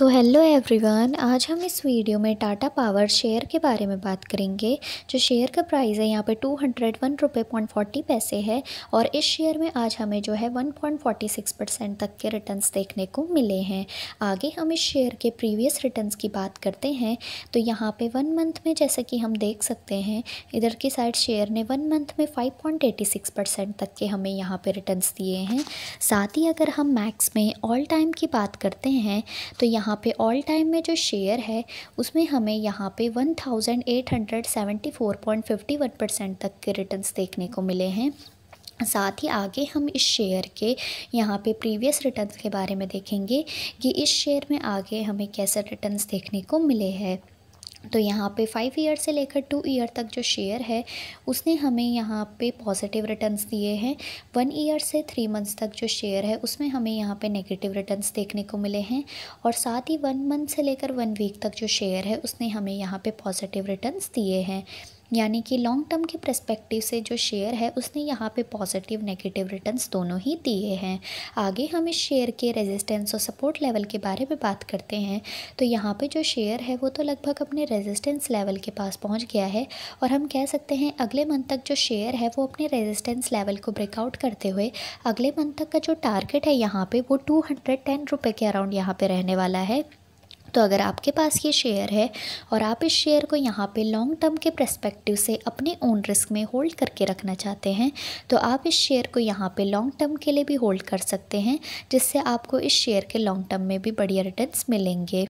so hello everyone आज हम इस वीडियो में टाटा पावर शेयर के बारे में बात करेंगे जो शेयर का प्राइस है यहाँ पे टू हंड्रेड वन रुपये पॉइंट फोर्टी पैसे है और इस शेयर में आज हमें जो है one point forty six percent तक के रिटर्न्स देखने को मिले हैं आगे हम इस शेयर के प्रीवियस रिटर्न्स की बात करते हैं तो यहाँ पर वन मंथ में जैसे कि हम देख सकते हैं इधर की साइड शेयर ने वन मंथ में five point eighty six percent तक के हमें यहाँ पर रिटर्न दिए हैं साथ ही अगर हम मैक्स में ऑल टाइम की बात करते हैं तो यहाँ यहाँ पे ऑल टाइम में जो शेयर है उसमें हमें यहाँ पे 1874.51 परसेंट तक के रिटर्न्स देखने को मिले हैं साथ ही आगे हम इस शेयर के यहाँ पे प्रीवियस रिटर्न्स के बारे में देखेंगे कि इस शेयर में आगे हमें कैसे रिटर्न्स देखने को मिले हैं तो यहाँ पे फाइव ईयर से लेकर टू ईयर तक जो शेयर है उसने हमें यहाँ पे पॉजिटिव रिटर्न्स दिए हैं वन ईयर से थ्री मंथ्स तक जो शेयर है उसमें हमें यहाँ पे नेगेटिव रिटर्न्स देखने को मिले हैं और साथ ही वन मंथ से लेकर वन वीक तक जो शेयर है उसने हमें यहाँ पे पॉजिटिव रिटर्न्स दिए हैं यानी कि लॉन्ग टर्म के प्रस्पेक्टिव से जो शेयर है उसने यहाँ पे पॉजिटिव नेगेटिव रिटर्न्स दोनों ही दिए हैं आगे हम इस शेयर के रेजिस्टेंस और सपोर्ट लेवल के बारे में बात करते हैं तो यहाँ पे जो शेयर है वो तो लगभग अपने रेजिस्टेंस लेवल के पास पहुँच गया है और हम कह सकते हैं अगले मंथ तक जो शेयर है वो अपने रेजिस्टेंस लेवल को ब्रेकआउट करते हुए अगले मंथ तक का जो टारगेट है यहाँ पर वो टू हंड्रेड टेन रुपये के अराउंड यहाँ पर रहने वाला है तो अगर आपके पास ये शेयर है और आप इस शेयर को यहाँ पे लॉन्ग टर्म के प्रस्पेक्टिव से अपने ओन रिस्क में होल्ड करके रखना चाहते हैं तो आप इस शेयर को यहाँ पे लॉन्ग टर्म के लिए भी होल्ड कर सकते हैं जिससे आपको इस शेयर के लॉन्ग टर्म में भी बढ़िया रिटर्न्स मिलेंगे